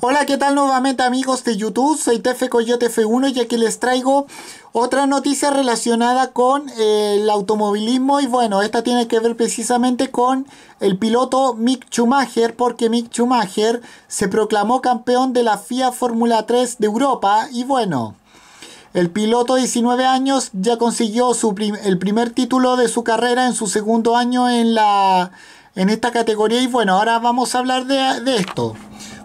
Hola, ¿qué tal nuevamente amigos de YouTube? Soy Tefe Coyote F1 y aquí les traigo otra noticia relacionada con eh, el automovilismo y bueno, esta tiene que ver precisamente con el piloto Mick Schumacher porque Mick Schumacher se proclamó campeón de la FIA Fórmula 3 de Europa y bueno... El piloto de 19 años ya consiguió el primer título de su carrera en su segundo año en, la, en esta categoría y bueno, ahora vamos a hablar de esto.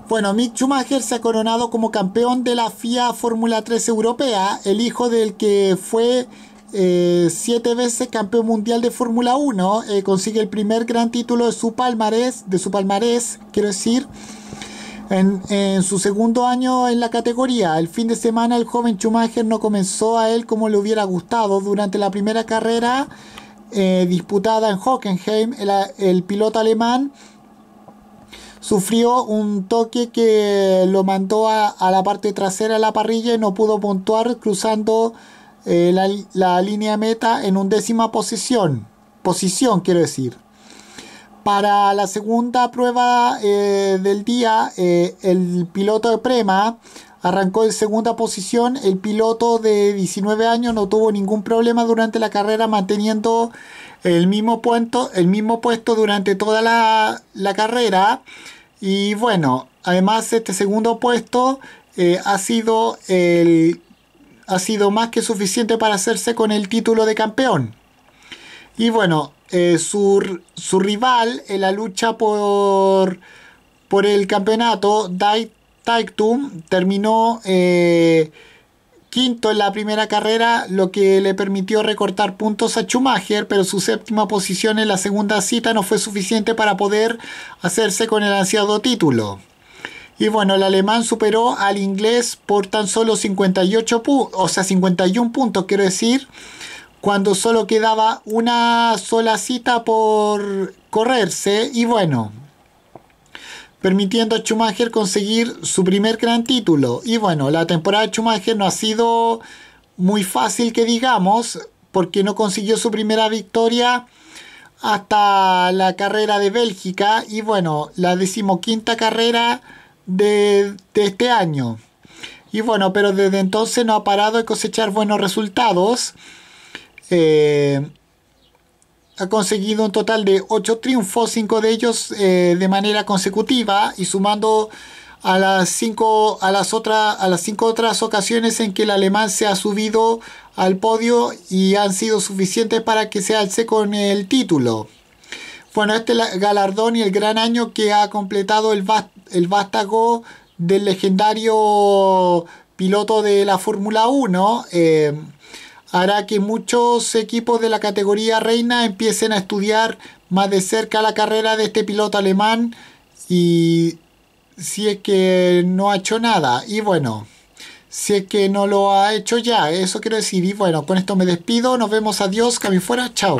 Bueno, Mick Schumacher se ha coronado como campeón de la FIA Fórmula 3 europea, el hijo del que fue eh, siete veces campeón mundial de Fórmula 1, eh, consigue el primer gran título de su palmarés, de su palmarés, quiero decir, en, su segundo año en la categoría. El fin de semana el joven Schumacher no comenzó a él como le hubiera gustado. Durante la primera carrera eh, disputada en Hockenheim, el piloto alemán sufrió un toque que lo mandó a, la parte trasera de la parrilla y no pudo puntuar cruzando eh, la, línea meta en undécima posición. Posición, quiero decir. Para la segunda prueba eh, del día, eh, el piloto de Prema Arrancó en segunda posición, el piloto de 19 años no tuvo ningún problema durante la carrera manteniendo el mismo, el mismo puesto durante toda la, carrera. Y bueno, además este segundo puesto eh, ha, sido ha sido más que suficiente para hacerse con el título de campeón. Y bueno, eh, su, rival en la lucha por, por el campeonato, Dai Take terminó eh, quinto en la primera carrera, lo que le permitió recortar puntos a Schumacher, pero su séptima posición en la segunda cita no fue suficiente para poder hacerse con el ansiado título. Y bueno, el alemán superó al inglés por tan solo 58 o sea, 51 puntos, quiero decir, cuando solo quedaba una sola cita por correrse. Y bueno, permitiendo a Schumacher conseguir su primer gran título. Y bueno, la temporada de Schumacher no ha sido muy fácil que digamos, porque no consiguió su primera victoria hasta la carrera de Bélgica y bueno, la decimoquinta carrera de, este año. Y bueno, pero desde entonces no ha parado de cosechar buenos resultados. Eh, ha conseguido un total de 8 triunfos, 5 de ellos eh, de manera consecutiva y sumando a las 5 a las otras a las cinco otras ocasiones en que el alemán se ha subido al podio y han sido suficientes para que se alce con el título. Bueno, este galardón y el gran año que ha completado el, vástago del legendario piloto de la Fórmula 1 hará que muchos equipos de la categoría reina empiecen a estudiar más de cerca la carrera de este piloto alemán y si es que no ha hecho nada y bueno si es que no lo ha hecho ya eso quiero decir y bueno con esto me despido nos vemos adiós cami fuera chao